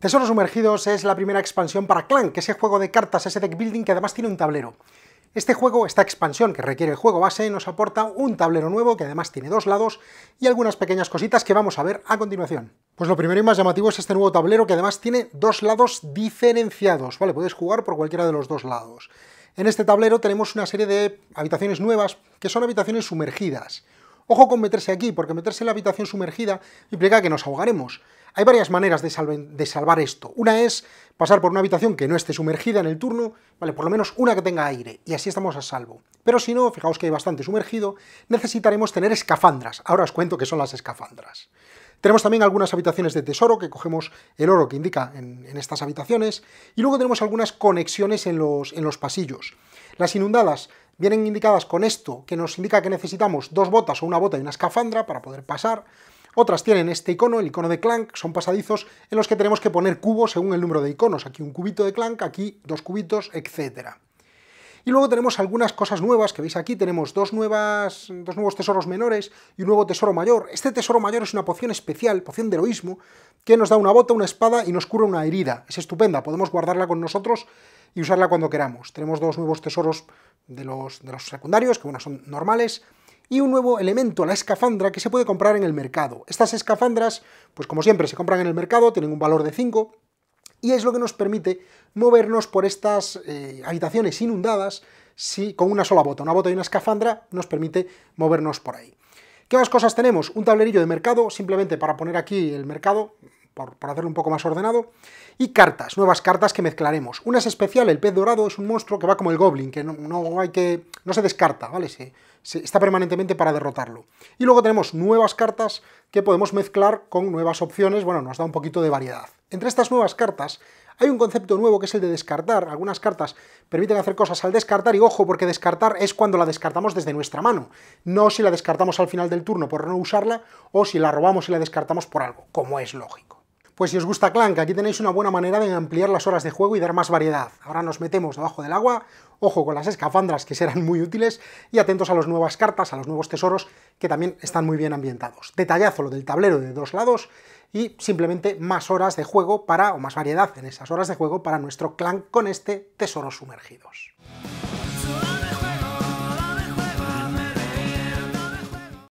Tesoros Sumergidos es la primera expansión para Clan, que es el juego de cartas, ese deck building que además tiene un tablero. Este juego, esta expansión que requiere el juego base, nos aporta un tablero nuevo que además tiene dos lados y algunas pequeñas cositas que vamos a ver a continuación. Pues lo primero y más llamativo es este nuevo tablero que además tiene dos lados diferenciados, ¿vale? Podéis jugar por cualquiera de los dos lados. En este tablero tenemos una serie de habitaciones nuevas, que son habitaciones sumergidas. Ojo con meterse aquí, porque meterse en la habitación sumergida implica que nos ahogaremos. Hay varias maneras de, salvar esto. Una es pasar por una habitación que no esté sumergida en el turno, vale, por lo menos una que tenga aire, y así estamos a salvo. Pero si no, fijaos que hay bastante sumergido, necesitaremos tener escafandras. Ahora os cuento qué son las escafandras. Tenemos también algunas habitaciones de tesoro, que cogemos el oro que indica en, estas habitaciones, y luego tenemos algunas conexiones en los, en los pasillos. Las inundadas vienen indicadas con esto, que nos indica que necesitamos dos botas o una bota y una escafandra para poder pasar, otras tienen este icono, el icono de Clank, son pasadizos en los que tenemos que poner cubos según el número de iconos. Aquí un cubito de Clank, aquí dos cubitos, etc. Y luego tenemos algunas cosas nuevas que veis aquí, tenemos dos, nuevas, dos nuevos tesoros menores y un nuevo tesoro mayor. Este tesoro mayor es una poción especial, poción de heroísmo, que nos da una bota, una espada y nos cura una herida. Es estupenda, podemos guardarla con nosotros y usarla cuando queramos. Tenemos dos nuevos tesoros de los, de los secundarios, que bueno, son normales, y un nuevo elemento la escafandra que se puede comprar en el mercado. Estas escafandras, pues como siempre, se compran en el mercado, tienen un valor de 5 y es lo que nos permite movernos por estas eh, habitaciones inundadas si, con una sola bota. Una bota y una escafandra nos permite movernos por ahí. ¿Qué más cosas tenemos? Un tablerillo de mercado, simplemente para poner aquí el mercado, por, hacerlo un poco más ordenado. Y cartas, nuevas cartas que mezclaremos. Una es especial, el pez dorado es un monstruo que va como el goblin, que no, hay que, no se descarta, ¿vale? está permanentemente para derrotarlo. Y luego tenemos nuevas cartas que podemos mezclar con nuevas opciones, bueno, nos da un poquito de variedad. Entre estas nuevas cartas hay un concepto nuevo que es el de descartar. Algunas cartas permiten hacer cosas al descartar y ojo, porque descartar es cuando la descartamos desde nuestra mano, no si la descartamos al final del turno por no usarla o si la robamos y la descartamos por algo, como es lógico. Pues si os gusta Clank, aquí tenéis una buena manera de ampliar las horas de juego y dar más variedad. Ahora nos metemos debajo del agua, ojo con las escafandras que serán muy útiles y atentos a las nuevas cartas, a los nuevos tesoros que también están muy bien ambientados. Detallazo lo del tablero de dos lados y simplemente más horas de juego para, o más variedad en esas horas de juego para nuestro Clank con este tesoro Sumergidos.